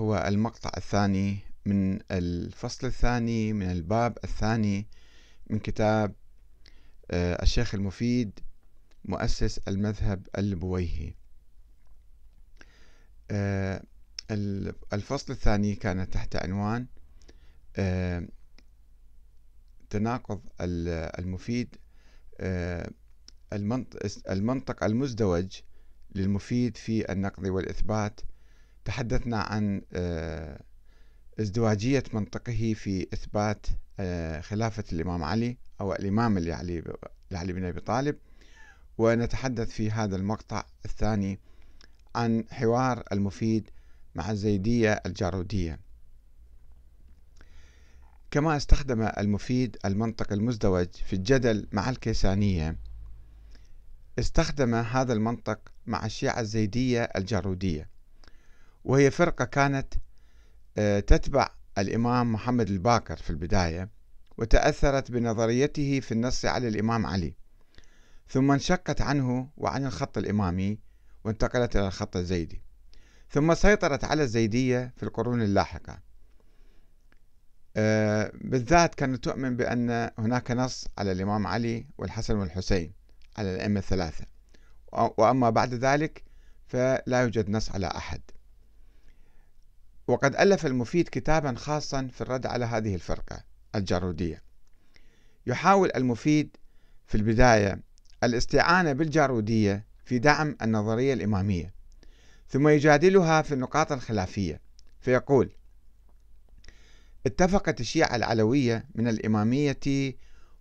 هو المقطع الثاني من الفصل الثاني من الباب الثاني من كتاب آه، الشيخ المفيد مؤسس المذهب البويهي آه، الفصل الثاني كان تحت عنوان آه، تناقض المفيد المنطق المزدوج للمفيد في النقد والإثبات تحدثنا عن آه، ازدواجية منطقه في إثبات آه، خلافة الإمام علي أو الإمام لعلي لعلي بن أبي طالب ونتحدث في هذا المقطع الثاني عن حوار المفيد مع الزيدية الجارودية كما استخدم المفيد المنطق المزدوج في الجدل مع الكيسانية استخدم هذا المنطق مع الشيعة الزيدية الجارودية وهي فرقة كانت آه، تتبع الإمام محمد الباكر في البداية وتأثرت بنظريته في النص على الإمام علي ثم انشقت عنه وعن الخط الإمامي وانتقلت إلى الخط الزيدي ثم سيطرت على الزيدية في القرون اللاحقة آه، بالذات كانت تؤمن بأن هناك نص على الإمام علي والحسن والحسين على الأئمة الثلاثة وأما بعد ذلك فلا يوجد نص على أحد وقد ألف المفيد كتابا خاصا في الرد على هذه الفرقة الجارودية يحاول المفيد في البداية الاستعانة بالجارودية في دعم النظرية الإمامية ثم يجادلها في النقاط الخلافية فيقول اتفقت الشيعة العلوية من الإمامية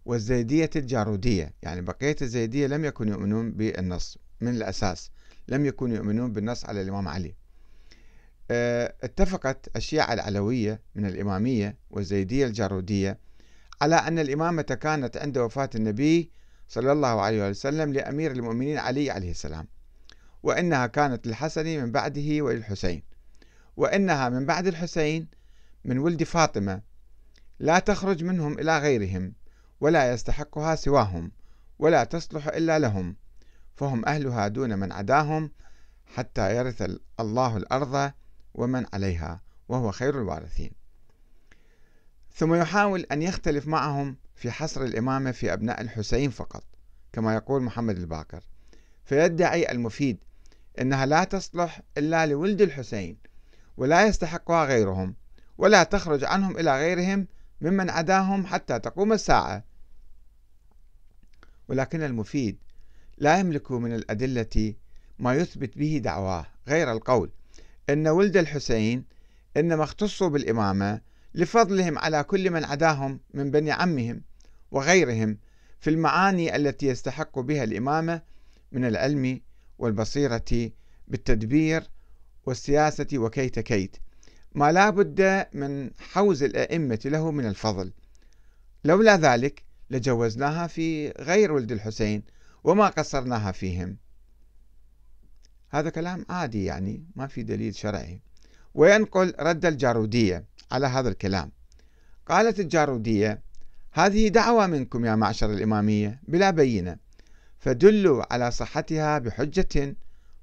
والزيدية الجارودية يعني بقية الزيدية لم يكونوا يؤمنون بالنص من الأساس لم يكونوا يؤمنون بالنص على الإمام علي آه، اتفقت الشيعة العلوية من الإمامية والزيدية الجارودية على أن الإمامة كانت عند وفاة النبي صلى الله عليه وسلم لأمير المؤمنين علي عليه السلام وإنها كانت للحسن من بعده وللحسين وإنها من بعد الحسين من ولد فاطمة لا تخرج منهم إلى غيرهم ولا يستحقها سواهم ولا تصلح إلا لهم فهم أهلها دون من عداهم حتى يرث الله الأرض ومن عليها وهو خير الوارثين ثم يحاول أن يختلف معهم في حصر الإمامة في أبناء الحسين فقط كما يقول محمد الباقر فيدعي المفيد أنها لا تصلح إلا لولد الحسين ولا يستحقها غيرهم ولا تخرج عنهم إلى غيرهم ممن عداهم حتى تقوم الساعة ولكن المفيد لا يملك من الأدلة ما يثبت به دعواه غير القول أن ولد الحسين إنما اختصوا بالإمامة لفضلهم على كل من عداهم من بني عمهم وغيرهم في المعاني التي يستحق بها الإمامة من العلم والبصيرة بالتدبير والسياسة وكيت كيت ما لا بد من حوز الأئمة له من الفضل لولا ذلك لجوزناها في غير ولد الحسين وما قصرناها فيهم هذا كلام عادي يعني ما في دليل شرعي وينقل رد الجارودية على هذا الكلام قالت الجارودية هذه دعوة منكم يا معشر الإمامية بلا بينة فدلوا على صحتها بحجة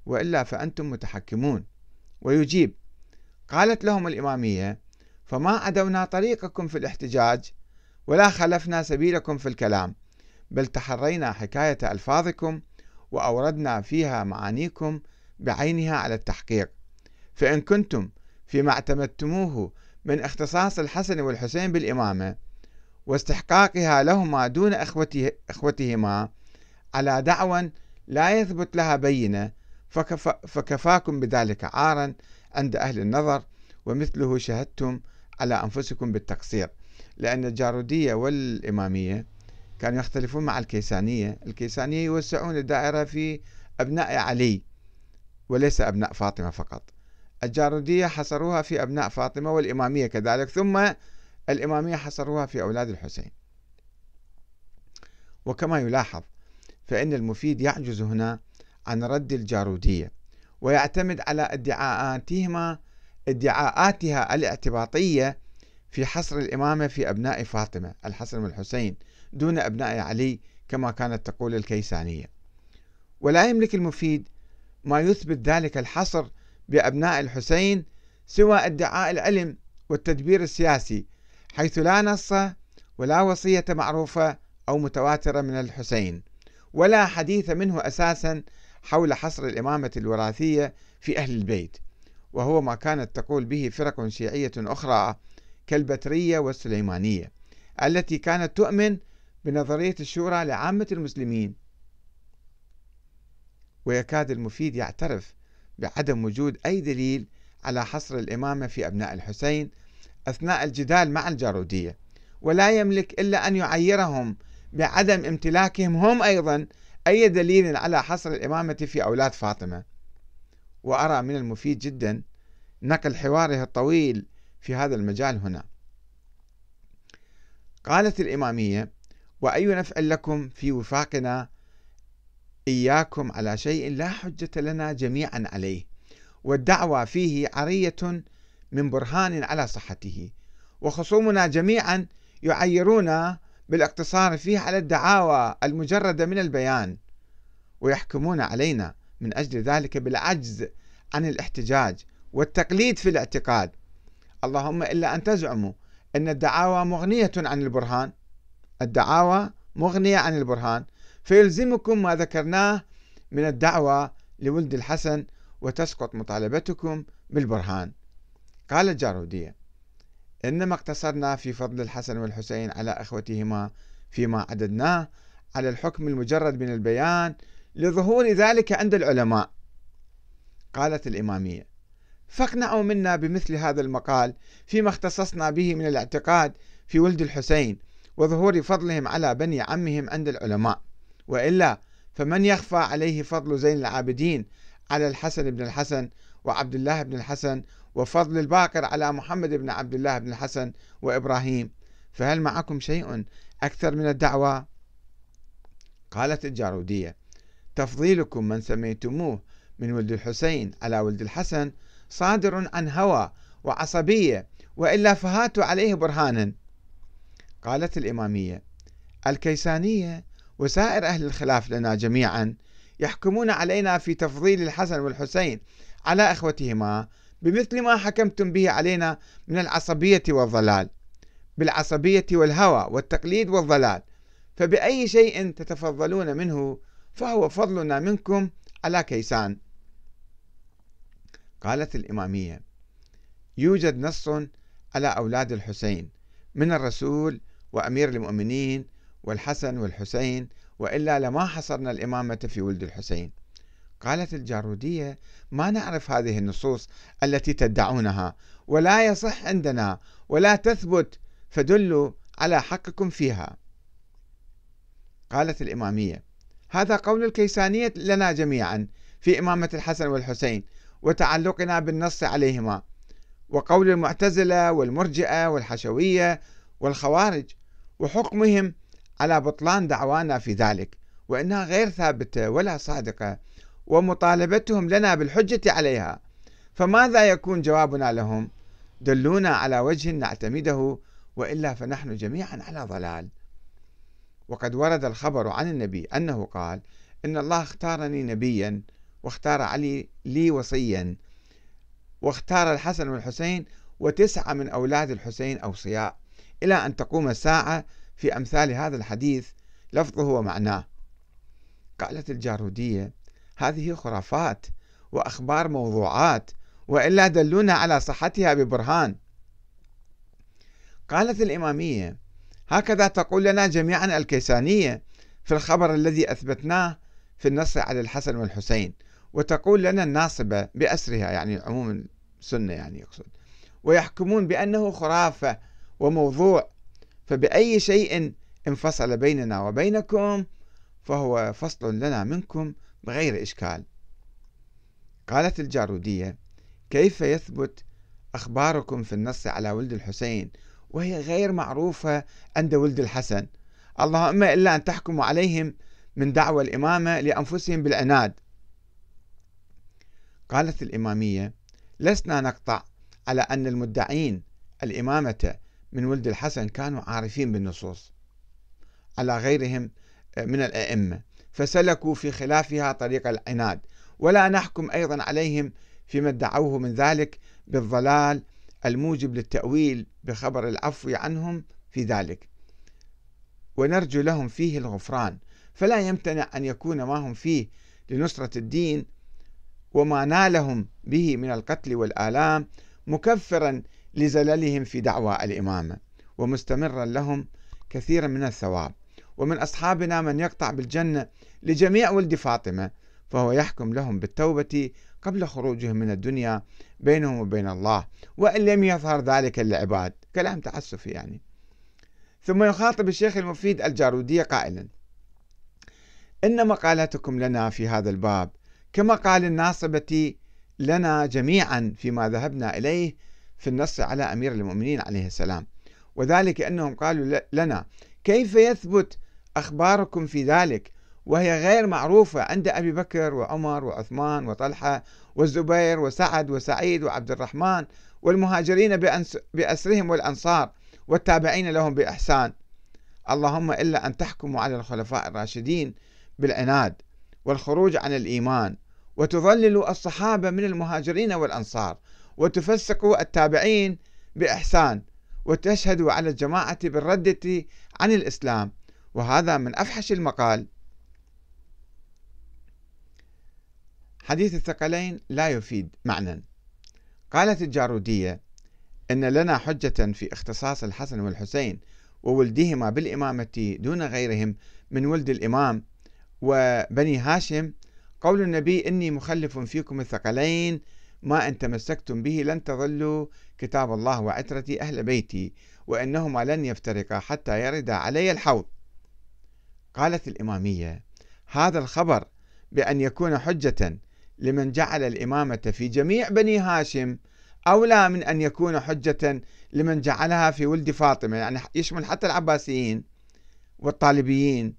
وإلا فأنتم متحكمون ويجيب قالت لهم الإمامية فما عدونا طريقكم في الاحتجاج ولا خلفنا سبيلكم في الكلام بل تحرينا حكاية ألفاظكم وأوردنا فيها معانيكم بعينها على التحقيق فإن كنتم فيما اعتمدتموه من اختصاص الحسن والحسين بالإمامة واستحقاقها لهما دون إخوته إخوتهما على دعوى لا يثبت لها بينة فكفاكم بذلك عارا عند أهل النظر ومثله شهدتم على أنفسكم بالتقصير لأن الجارودية والإمامية كانوا يختلفون مع الكيسانية الكيسانية يوسعون الدائرة في أبناء علي وليس أبناء فاطمة فقط الجارودية حصروها في أبناء فاطمة والإمامية كذلك ثم الإمامية حصروها في أولاد الحسين وكما يلاحظ فإن المفيد يعجز هنا عن رد الجارودية ويعتمد على ادعاءاتهما ادعاءاتها الاعتباطية في حصر الإمامة في أبناء فاطمة الحسن والحسين دون أبناء علي كما كانت تقول الكيسانية ولا يملك المفيد ما يثبت ذلك الحصر بأبناء الحسين سوى ادعاء العلم والتدبير السياسي حيث لا نص ولا وصية معروفة أو متواترة من الحسين ولا حديث منه أساسا حول حصر الإمامة الوراثية في أهل البيت وهو ما كانت تقول به فرق شيعية أخرى كالبترية والسليمانية التي كانت تؤمن بنظرية الشورى لعامة المسلمين ويكاد المفيد يعترف بعدم وجود أي دليل على حصر الإمامة في أبناء الحسين أثناء الجدال مع الجارودية ولا يملك إلا أن يعيرهم بعدم امتلاكهم هم أيضا أي دليل على حصر الإمامة في أولاد فاطمة وأرى من المفيد جدا نقل حواره الطويل في هذا المجال هنا قالت الإمامية وأي نفع لكم في وفاقنا إياكم على شيء لا حجة لنا جميعا عليه والدعوى فيه عرية من برهان على صحته وخصومنا جميعا يعيرون بالاقتصار فيه على الدعاوى المجردة من البيان ويحكمون علينا من أجل ذلك بالعجز عن الاحتجاج والتقليد في الاعتقاد اللهم إلا أن تزعموا أن الدعاوى مغنية عن البرهان الدعاوى مغنية عن البرهان فيلزمكم ما ذكرناه من الدعوة لولد الحسن وتسقط مطالبتكم بالبرهان قال الجارودية إنما اقتصرنا في فضل الحسن والحسين على أخوتهما فيما عددناه على الحكم المجرد من البيان لظهور ذلك عند العلماء قالت الإمامية فاقنعوا منا بمثل هذا المقال فيما اختصصنا به من الاعتقاد في ولد الحسين وظهور فضلهم على بني عمهم عند العلماء وإلا فمن يخفى عليه فضل زين العابدين على الحسن بن الحسن وعبد الله بن الحسن وفضل الباقر على محمد بن عبد الله بن الحسن وإبراهيم فهل معكم شيء أكثر من الدعوة قالت الجارودية تفضيلكم من سميتموه من ولد الحسين على ولد الحسن صادر عن هوى وعصبية وإلا فهاتوا عليه برهانا قالت الإمامية الكيسانية وسائر أهل الخلاف لنا جميعا يحكمون علينا في تفضيل الحسن والحسين على إخوتهما بمثل ما حكمتم به علينا من العصبية والضلال بالعصبية والهوى والتقليد والضلال فبأي شيء تتفضلون منه فهو فضلنا منكم على كيسان قالت الإمامية يوجد نص على أولاد الحسين من الرسول وأمير المؤمنين والحسن والحسين وإلا لما حصرنا الإمامة في ولد الحسين قالت الجارودية ما نعرف هذه النصوص التي تدعونها ولا يصح عندنا ولا تثبت فدلوا على حقكم فيها قالت الإمامية هذا قول الكيسانية لنا جميعا في إمامة الحسن والحسين وتعلقنا بالنص عليهما وقول المعتزلة والمرجئة والحشوية والخوارج وحكمهم على بطلان دعوانا في ذلك وانها غير ثابته ولا صادقه ومطالبتهم لنا بالحجه عليها فماذا يكون جوابنا لهم؟ دلونا على وجه نعتمده والا فنحن جميعا على ضلال. وقد ورد الخبر عن النبي انه قال: ان الله اختارني نبيا واختار علي لي وصيا واختار الحسن والحسين وتسعه من اولاد الحسين اوصياء الى ان تقوم الساعه في أمثال هذا الحديث لفظه ومعناه قالت الجارودية هذه خرافات وأخبار موضوعات وإلا دلونا على صحتها ببرهان قالت الإمامية هكذا تقول لنا جميعا الكيسانية في الخبر الذي أثبتناه في النص على الحسن والحسين وتقول لنا الناصبة بأسرها يعني عموم السنة يعني يقصد ويحكمون بأنه خرافة وموضوع فبأي شيء انفصل بيننا وبينكم فهو فصل لنا منكم بغير إشكال قالت الجارودية كيف يثبت أخباركم في النص على ولد الحسين وهي غير معروفة عند ولد الحسن اللهم إلا أن تحكموا عليهم من دعوى الإمامة لأنفسهم بالعناد قالت الإمامية لسنا نقطع على أن المدعين الإمامة من ولد الحسن كانوا عارفين بالنصوص على غيرهم آه، من الأئمة فسلكوا في خلافها طريق العناد ولا نحكم أيضا عليهم فيما ادعوه من ذلك بالضلال الموجب للتأويل بخبر العفو عنهم في ذلك ونرجو لهم فيه الغفران فلا يمتنع أن يكون ما هم فيه لنصرة الدين وما نالهم به من القتل والآلام مكفرا لزللهم في دعوى الإمامة ومستمرا لهم كثيرا من الثواب ومن أصحابنا من يقطع بالجنة لجميع ولد فاطمة فهو يحكم لهم بالتوبة قبل خروجهم من الدنيا بينهم وبين الله وإن لم يظهر ذلك للعباد كلام تعسفي يعني ثم يخاطب الشيخ المفيد الجارودية قائلا إن مقالتكم لنا في هذا الباب كمقال الناصبة لنا جميعا فيما ذهبنا إليه في النص على أمير المؤمنين عليه السلام وذلك أنهم قالوا لنا كيف يثبت أخباركم في ذلك وهي غير معروفة عند أبي بكر وعمر وعثمان وطلحة والزبير وسعد وسعيد وعبد الرحمن والمهاجرين بأسرهم والأنصار والتابعين لهم بإحسان اللهم إلا أن تحكموا على الخلفاء الراشدين بالعناد والخروج عن الإيمان وتظللوا الصحابة من المهاجرين والأنصار وتفسق التابعين بإحسان وتشهد على الجماعة بالردة عن الإسلام وهذا من أفحش المقال حديث الثقلين لا يفيد معنى قالت الجارودية إن لنا حجة في اختصاص الحسن والحسين وولدهما بالإمامة دون غيرهم من ولد الإمام وبني هاشم قول النبي إني مخلف فيكم الثقلين ما أن تمسكتم به لن تظلوا كتاب الله وعترتي أهل بيتي وأنهما لن يفترقا حتى يرد علي الحوض قالت الإمامية هذا الخبر بأن يكون حجة لمن جعل الإمامة في جميع بني هاشم أولى من أن يكون حجة لمن جعلها في ولد فاطمة يعني يشمل حتى العباسيين والطالبيين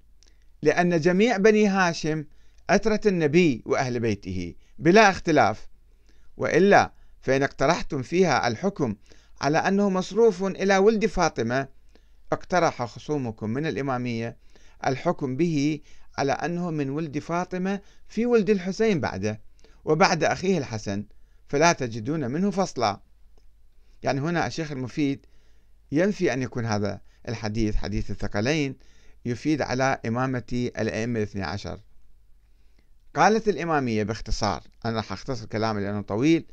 لأن جميع بني هاشم أترت النبي وأهل بيته بلا اختلاف وإلا فإن اقترحتم فيها الحكم على أنه مصروف إلى ولد فاطمة اقترح خصومكم من الإمامية الحكم به على أنه من ولد فاطمة في ولد الحسين بعده وبعد أخيه الحسن فلا تجدون منه فصلا يعني هنا الشيخ المفيد ينفي أن يكون هذا الحديث حديث الثقلين يفيد على إمامة الأئمة الاثنى عشر قالت الإمامية باختصار أنا راح أختصر كلامي لأنه طويل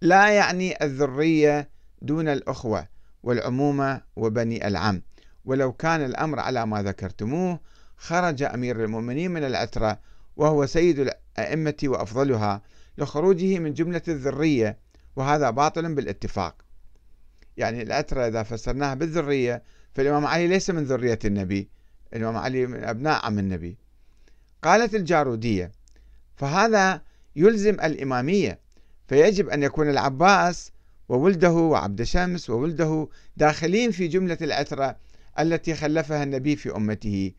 لا يعني الذرية دون الأخوة والعمومة وبني العم ولو كان الأمر على ما ذكرتموه خرج أمير المؤمنين من العترة وهو سيد الأئمة وأفضلها لخروجه من جملة الذرية وهذا باطل بالاتفاق يعني العترة إذا فسرناها بالذرية فالإمام علي ليس من ذرية النبي الإمام علي من أبناء عم النبي قالت الجارودية فهذا يلزم الإمامية فيجب أن يكون العباس وولده وعبد شمس وولده داخلين في جملة العترة التي خلفها النبي في أمته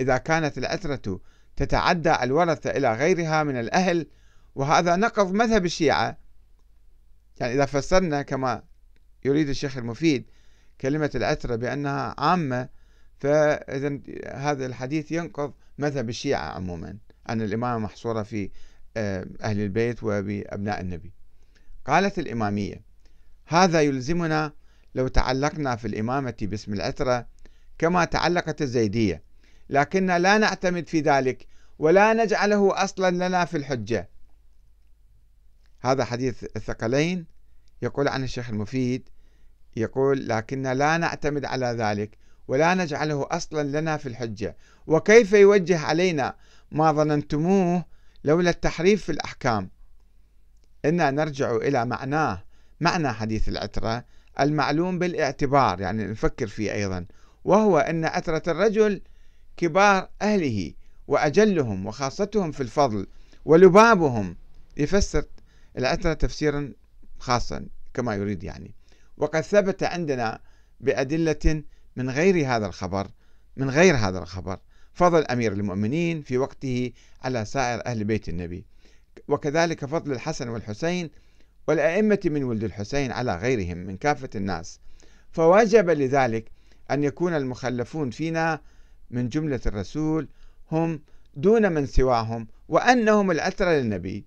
إذا كانت العترة تتعدى الورثة إلى غيرها من الأهل وهذا نقض مذهب الشيعة يعني إذا فسرنا كما يريد الشيخ المفيد كلمة العترة بأنها عامة فإذا هذا الحديث ينقض مذهب الشيعة عموما أن الإمامة محصورة في آه، أهل البيت وبأبناء النبي قالت الإمامية هذا يلزمنا لو تعلقنا في الإمامة باسم العترة كما تعلقت الزيدية لكننا لا نعتمد في ذلك ولا نجعله أصلا لنا في الحجة هذا حديث الثقلين يقول عن الشيخ المفيد يقول لكننا لا نعتمد على ذلك ولا نجعله أصلا لنا في الحجة وكيف يوجه علينا ما ظننتموه لولا التحريف في الأحكام إنا نرجع إلى معناه معنى حديث العترة المعلوم بالاعتبار يعني نفكر فيه أيضا وهو أن عترة الرجل كبار أهله وأجلهم وخاصتهم في الفضل ولبابهم يفسر العترة تفسيرا خاصا كما يريد يعني وقد ثبت عندنا بأدلة من غير هذا الخبر من غير هذا الخبر فضل أمير المؤمنين في وقته على سائر أهل بيت النبي وكذلك فضل الحسن والحسين والأئمة من ولد الحسين على غيرهم من كافة الناس فوجب لذلك أن يكون المخلفون فينا من جملة الرسول هم دون من سواهم وأنهم الأثر للنبي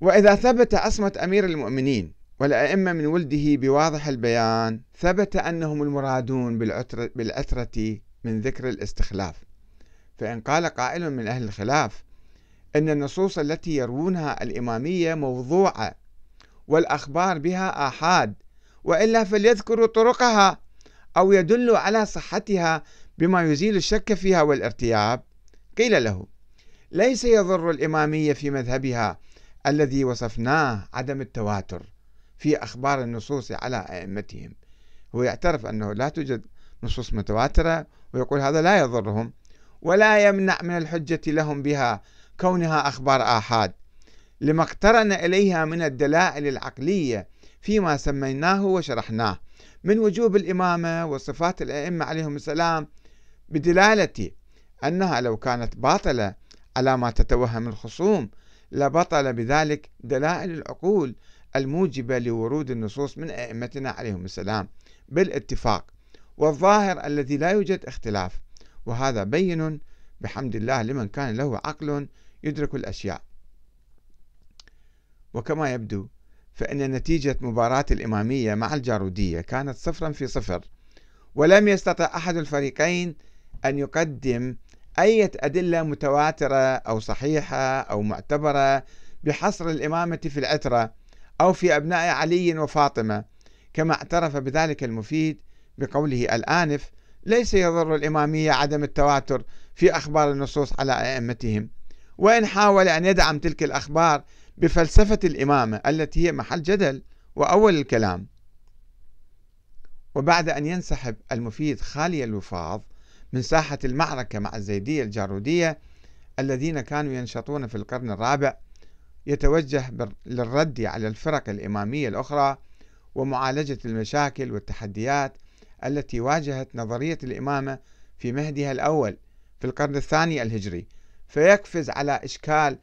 وإذا ثبت عصمة أمير المؤمنين والأئمة من ولده بواضح البيان ثبت أنهم المرادون بالعترة من ذكر الاستخلاف فإن قال قائل من أهل الخلاف أن النصوص التي يروونها الإمامية موضوعة والأخبار بها آحاد وإلا فليذكروا طرقها أو يدلوا على صحتها بما يزيل الشك فيها والارتياب قيل له ليس يضر الإمامية في مذهبها الذي وصفناه عدم التواتر في أخبار النصوص على أئمتهم هو يعترف أنه لا توجد نصوص متواترة ويقول هذا لا يضرهم ولا يمنع من الحجة لهم بها كونها أخبار آحاد لما اقترن إليها من الدلائل العقلية فيما سميناه وشرحناه من وجوب الإمامة وصفات الأئمة عليهم السلام بدلالة أنها لو كانت باطلة على ما تتوهم الخصوم لبطل بذلك دلائل العقول الموجبة لورود النصوص من أئمتنا عليهم السلام بالاتفاق والظاهر الذي لا يوجد اختلاف وهذا بين بحمد الله لمن كان له عقل يدرك الأشياء وكما يبدو فإن نتيجة مباراة الإمامية مع الجارودية كانت صفرا في صفر ولم يستطع أحد الفريقين أن يقدم أي أدلة متواترة أو صحيحة أو معتبرة بحصر الإمامة في العترة أو في أبناء علي وفاطمة كما اعترف بذلك المفيد بقوله الآنف ليس يضر الإمامية عدم التواتر في أخبار النصوص على أئمتهم وإن حاول أن يدعم تلك الأخبار بفلسفة الإمامة التي هي محل جدل وأول الكلام وبعد أن ينسحب المفيد خالي الوفاض من ساحة المعركة مع الزيدية الجارودية الذين كانوا ينشطون في القرن الرابع يتوجه للرد على الفرق الإمامية الأخرى ومعالجة المشاكل والتحديات التي واجهت نظرية الإمامة في مهدها الأول في القرن الثاني الهجري فيقفز على إشكال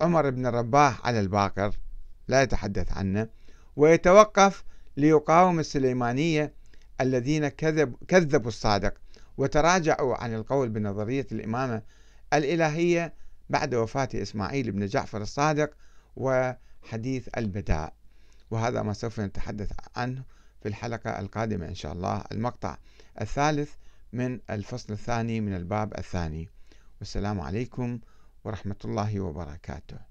عمر بن الرباح على الباقر لا يتحدث عنه ويتوقف ليقاوم السليمانية الذين كذب كذبوا الصادق وتراجعوا عن القول بنظرية الإمامة الإلهية بعد وفاة إسماعيل بن جعفر الصادق وحديث البداء وهذا ما سوف نتحدث عنه في الحلقة القادمة إن شاء الله المقطع الثالث من الفصل الثاني من الباب الثاني والسلام عليكم ورحمة الله وبركاته